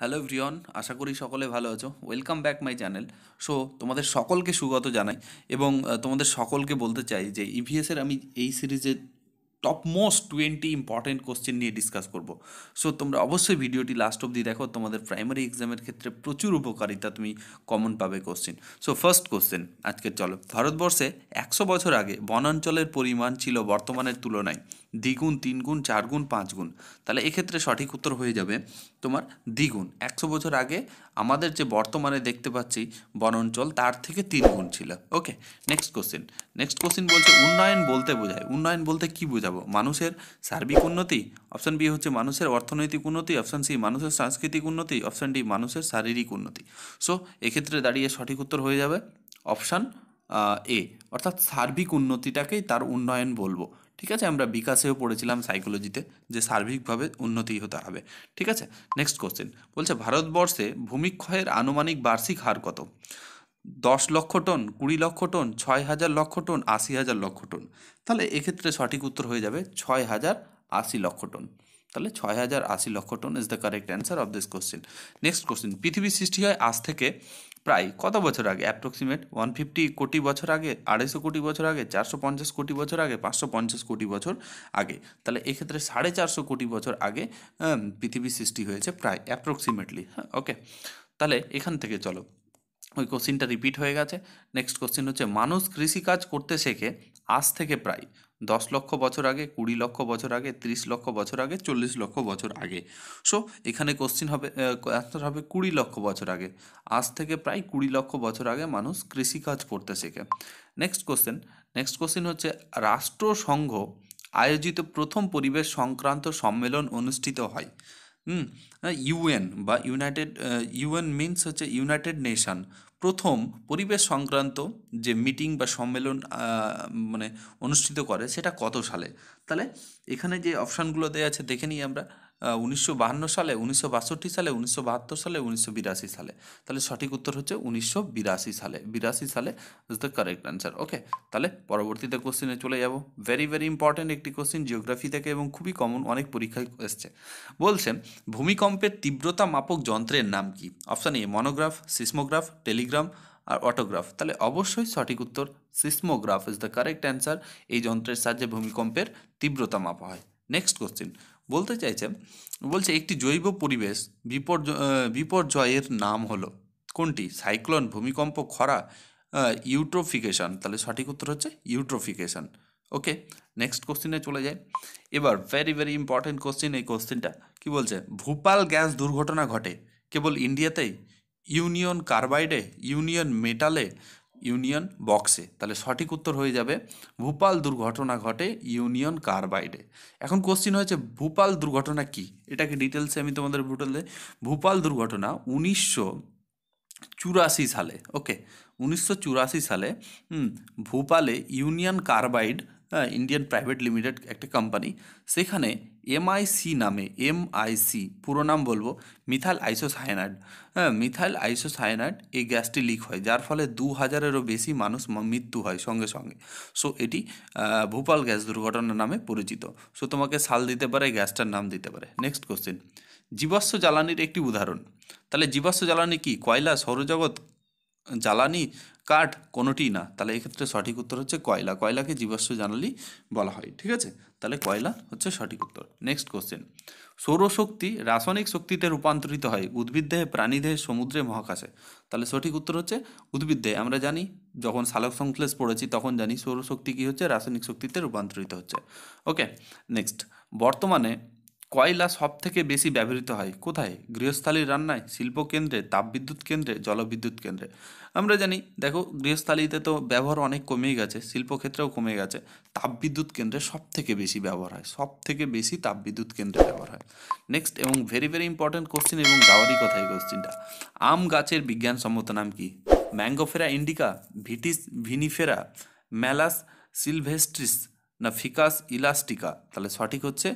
hello ভ্রিয়ন আশা করি সকলে ভালো আছো welcome back my channel so তোমাদের সকলকে সুগত জানাই এবং তোমাদের সকলকে বলতে চাই যে ইভিএসের e আমি এই সিরিজে top most twenty important question নিয়ে ডিসকাস করব সো তোমরা অবশ্যই ভিডিওটি লাস্ট অব্দি দেখো তোমাদের প্রাইমারি এক্সামের ক্ষেত্রে প্রচুর উপকারিতা তুমি কমন পাবে কোশ্চেন সো ফার্স্ট কোশ্চেন আজকের চলো ভারতবর্ষে একশো বছর আগে বনাঞ্চলের পরিমাণ ছিল বর্তমানের তুলনায় দ্বিগুণ তিনগুণ চারগুণ পাঁচগুণ তাহলে এক্ষেত্রে সঠিক উত্তর হয়ে যাবে তোমার দ্বিগুণ একশো বছর আগে আমাদের যে বর্তমানে দেখতে পাচ্ছি বনাঞ্চল তার থেকে তিনগুণ ছিল okay next question next question বলছে উন্নয়ন বলতে বোঝায় উন্নয়ন বলতে কি বোঝাবো মানুষের সার্বিক উন্নতি অপশান বি হচ্ছে মানুষের অর্থনৈতিক উন্নতি অপশান সি মানুষের সাংস্কৃতিক উন্নতি অপশান ডি মানুষের শারীরিক উন্নতি সো এক্ষেত্রে দাঁড়িয়ে সঠিক উত্তর হয়ে যাবে অপশান এ অর্থাৎ সার্বিক উন্নতিটাকেই তার উন্নয়ন বলবো ঠিক আছে আমরা বিকাশেও পড়েছিলাম সাইকোলজিতে যে সার্বিকভাবে উন্নতি হতে হবে ঠিক আছে নেক্সট কোশ্চেন বলছে ভারতবর্ষে ভূমিক্ষয়ের আনুমানিক বার্ষিক হার কত দশ লক্ষ টন কুড়ি লক্ষ টন ছয় হাজার লক্ষ টন আশি হাজার লক্ষ টন তাহলে এক্ষেত্রে সঠিক উত্তর হয়ে যাবে ছয় হাজার আশি লক্ষ টন তাহলে ছয় হাজার আশি লক্ষ ton is the correct answer of this question next question পৃথিবী সৃষ্টি হয় আজ থেকে প্রায় কত বছর আগে অ্যাপ্রক্সিমেট ওয়ান ফিফটি কোটি বছর আগে আড়াইশো কোটি বছর আগে চারশো পঞ্চাশ কোটি বছর আগে পাঁচশো পঞ্চাশ কোটি বছর আগে তাহলে এক্ষেত্রে সাড়ে চারশো কোটি বছর আগে পৃথিবী সৃষ্টি হয়েছে প্রায় অ্যাপ্রক্সিমেটলি হ্যাঁ ওকে তাহলে এখান থেকে চলো ওই কোশ্চিনটা রিপিট হয়ে গেছে নেক্সট কোশ্চিন হচ্ছে মানুষ কৃষিকাজ করতে শেখে আজ থেকে প্রায় দশ লক্ষ বছর আগে কুড়ি লক্ষ বছর আগে ত্রিশ লক্ষ বছর আগে চল্লিশ লক্ষ বছর আগে সো এখানে কোশ্চিন হবে অ্যান্সার হবে কুড়ি লক্ষ বছর আগে আজ থেকে প্রায় কুড়ি লক্ষ বছর আগে মানুষ কৃষিকাজ করতে শেখে নেক্সট কোশ্চেন নেক্সট কোশ্চেন হচ্ছে রাষ্ট্রসংঘ আয়োজিত প্রথম পরিবেশ সংক্রান্ত সম্মেলন অনুষ্ঠিত হয় হুম ইউএন বা ইউনাইটেড ইউএন মিনস হচ্ছে ইউনাইটেড নেশান প্রথম পরিবেশ সংক্রান্ত যে মিটিং বা সম্মেলন মানে অনুষ্ঠিত করে সেটা কত সালে তাহলে এখানে যে অপশানগুলো দেওয়া আছে দেখে নিই আমরা উনিশশো সালে উনিশশো সালে উনিশশো সালে উনিশশো সালে তাহলে সঠিক উত্তর হচ্ছে উনিশশো সালে বিরাশি সালে is the correct answer okay তাহলে পরবর্তীতে কোশ্চেনে চলে যাব ভেরি ভেরি ইম্পর্ট্যান্ট একটি কোশ্চেন জিওগ্রাফি থেকে এবং খুবই কমন অনেক পরীক্ষায় এসছে বলছে ভূমিকম্পের তীব্রতা মাপক যন্ত্রের নাম কি option A monograph seismograph telegram আর অটোগ্রাফ তাহলে অবশ্যই সঠিক উত্তর seismograph is the correct answer এই যন্ত্রের সাহায্যে ভূমিকম্পের তীব্রতা মাপা হয় নেক্সট কোশ্চেন বলতে চাইছে বলছে একটি জৈব পরিবেশ বিপর্য বিপর্যয়ের নাম হলো কোনটি সাইক্লোন ভূমিকম্প খরা ইউট্রোফিকেশন তাহলে সঠিক উত্তর হচ্ছে ইউট্রোফিকেশন ওকে নেক্সট কোশ্চিনে চলে যায় এবার ভেরি ভেরি ইম্পর্টেন্ট কোশ্চিন এই কোশ্চিনটা কি বলছে ভূপাল গ্যাস দুর্ঘটনা ঘটে কেবল ইন্ডিয়াতেই ইউনিয়ন কার্বাইডে ইউনিয়ন মেটালে ইউনিয়ন বক্সে তাহলে সঠিক উত্তর হয়ে যাবে ভূপাল দুর্ঘটনা ঘটে ইউনিয়ন কার্বাইডে এখন কোশ্চিন হয়েছে ভূপাল দুর্ঘটনা কি এটাকে ডিটেলসে আমি তোমাদের ভুটলে ভূপাল দুর্ঘটনা উনিশশো চুরাশি সালে ওকে উনিশশো চুরাশি সালে ভূপালে ইউনিয়ন কার্বাইড হ্যাঁ ইন্ডিয়ান প্রাইভেট লিমিটেড একটা কোম্পানি সেখানে এমআইসি নামে এমআইসি পুরো নাম বলবো মিথাইল আইসোসায়ানাইড হ্যাঁ মিথাইল আইসোসায়ানাইড এই গ্যাসটি লিক হয় যার ফলে দু হাজারেরও বেশি মানুষ মৃত্যু হয় সঙ্গে সঙ্গে সো এটি ভূপাল গ্যাস দুর্ঘটনা নামে পরিচিত সো তোমাকে সাল দিতে পারে গ্যাসটার নাম দিতে পারে নেক্সট কোশ্চেন জীবাশ্ম জ্বালানির একটি উদাহরণ তাহলে জীবাশ্ম জ্বালানি কি কয়লা সৌরজগৎ জ্বালানি কাঠ কোনোটি না তাহলে এক্ষেত্রে সঠিক উত্তর হচ্ছে কয়লা কয়লাকে জীবাশ্ম জ্বালানি বলা হয় ঠিক আছে তাহলে কয়লা হচ্ছে সঠিক উত্তর নেক্সট কোশ্চেন সৌরশক্তি রাসায়নিক শক্তিতে রূপান্তরিত হয় উদ্ভিদ দেহে প্রাণী দেহে সমুদ্রে মহাকাশে তাহলে সঠিক উত্তর হচ্ছে উদ্ভিদ দেহে আমরা জানি যখন সালক সংশ্লেষ পড়েছি তখন জানি সৌরশক্তি কী হচ্ছে রাসায়নিক শক্তিতে রূপান্তরিত হচ্ছে ওকে নেক্সট বর্তমানে কয়লা সব থেকে বেশি ব্যবহৃত হয় কোথায় গৃহস্থালির রান্নায় শিল্পকেন্দ্রে তাপবিদ্যুৎ কেন্দ্রে জলবিদ্যুৎ কেন্দ্রে আমরা জানি দেখো গৃহস্থালিতে তো ব্যবহার অনেক কমেই গেছে শিল্পক্ষেত্রেও কমে গেছে তাপবিদ্যুৎ কেন্দ্রে সব থেকে বেশি ব্যবহার হয় সব থেকে বেশি তাপবিদ্যুৎ কেন্দ্রে ব্যবহার হয় নেক্সট এবং ভেরি ভেরি ইম্পর্টেন্ট কোশ্চিন এবং দাওয়ারি কথা এই কোশ্চিনটা আম গাছের বিজ্ঞানসম্মত নাম কি Mangifera indica Vitis vinifera Malus sylvestris না ফিকাস ইলাস্টিকা তাহলে সঠিক হচ্ছে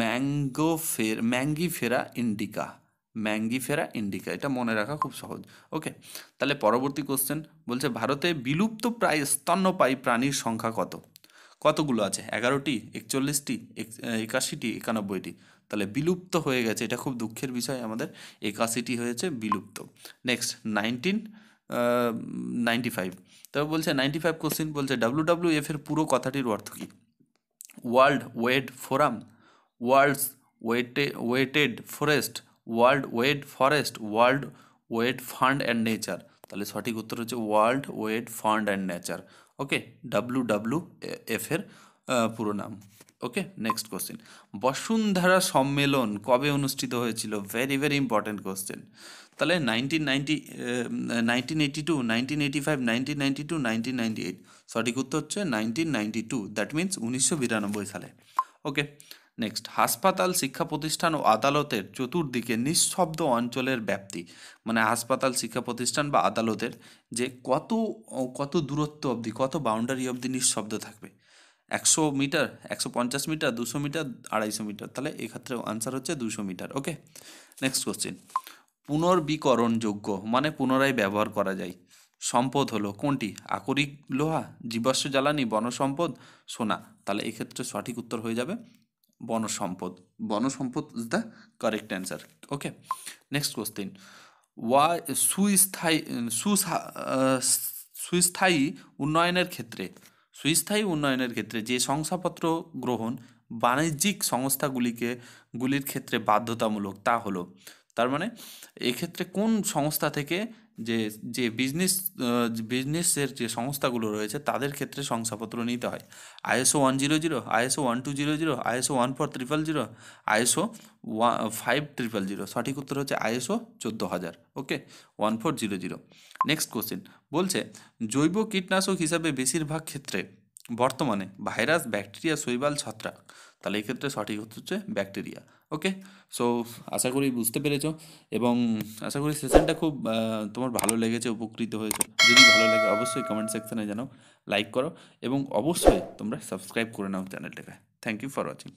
ম্যাঙ্গো ফের ম্যাঙ্গিফেরা ইন্ডিকা ম্যাঙ্গিফেরা ইন্ডিকা এটা মনে রাখা খুব সহজ ওকে তাহলে পরবর্তী কোশ্চেন বলছে ভারতে বিলুপ্ত প্রায় স্তন্যপায়ী প্রাণীর সংখ্যা কত কতগুলো আছে এগারোটি একচল্লিশটি একাশিটি একানব্বইটি তাহলে বিলুপ্ত হয়ে গেছে এটা খুব দুঃখের বিষয় আমাদের একাশিটি হয়েছে বিলুপ্ত নেক্সট নাইনটিন নাইনটি ফাইভ তবে বলছে নাইনটি ফাইভ কোশ্চিন বলছে ডাব্লু এফ এর পুরো কথাটির অর্থ কী world wide forum worlds wet wetted forest world wide forest world wide fund and nature তাহলে সঠিক উত্তর হচ্ছে world wide fund and nature okay W W F এর পুরো নাম ওকে নেক্সট কোশ্চেন বসুন্ধরা সম্মেলন কবে অনুষ্ঠিত হয়েছিল ভেরি ভেরি ইম্পর্ট্যান্ট কোশ্চেন তাহলে nineteen ninety nineteen eighty two nineteen eighty five nineteen ninety two nineteen ninety eight সঠিক উত্তর হচ্ছে nineteen ninety two that means উনিশশো বিরানব্বই সালে ওকে নেক্সট হাসপাতাল শিক্ষা প্রতিষ্ঠান ও আদালতের চতুর্দিকে নিঃশব্দ অঞ্চলের ব্যাপ্তি মানে হাসপাতাল শিক্ষা প্রতিষ্ঠান বা আদালতের যে কত কত দূরত্ব অবধি কত বাউন্ডারি অবধি নিঃশব্দ থাকবে একশো মিটার একশো পঞ্চাশ মিটার দুশো মিটার আড়াইশো মিটার তাহলে এক্ষেত্রে আনসার হচ্ছে দুশো মিটার ওকে নেক্সট কোশ্চেন পুনর্বিকরণযোগ্য মানে পুনরায় ব্যবহার করা যায় সম্পদ হলো কোনটি আকরিক লোহা জীবাশ্ম জ্বালানি বনসম্পদ সোনা তাহলে এক্ষেত্রে সঠিক উত্তর হয়ে যাবে বনসম্পদ বনসম্পদ is the correct answer okay next question ওয়া সুস্থায়ী সুসা সুস্থায়ী উন্নয়নের ক্ষেত্রে সুস্থায়ী উন্নয়নের ক্ষেত্রে যে শংসাপত্র গ্রহণ বাণিজ্যিক সংস্থাগুলিকে গুলির ক্ষেত্রে বাধ্যতামূলক তা হলো তার মানে এক্ষেত্রে কোন সংস্থা থেকে যে যে বিজনেস বিজনেসের যে সংস্থাগুলো রয়েছে তাদের ক্ষেত্রে শংসাপত্র নিতে হয় ISO one zero zero ISO one two zero zero ISO one four triple zero ISO one five triple zero সঠিক উত্তর হচ্ছে আইএসও চোদ্দো হাজার okay one four zero zero next question বলছে জৈব কীটনাশক হিসাবে বেশিরভাগ ক্ষেত্রে বর্তমানে ভাইরাস ব্যাকটেরিয়া শৈবাল ছত্রাক তাহলে এক্ষেত্রে সঠিক উত্তর হচ্ছে ব্যাকটেরিয়া ওকে সো আশা করি বুঝতে পেরেছো এবং আশা করি সেশনটা খুব তোমার ভালো লেগেছে উপকৃত হয়েছে যদি ভালো লাগে অবশ্যই কমেন্ট সেকশানে জানাও লাইক করো এবং অবশ্যই তোমরা সাবস্ক্রাইব করে নাও চ্যানেলটাকে থ্যাংক ইউ ফর ওয়াচিং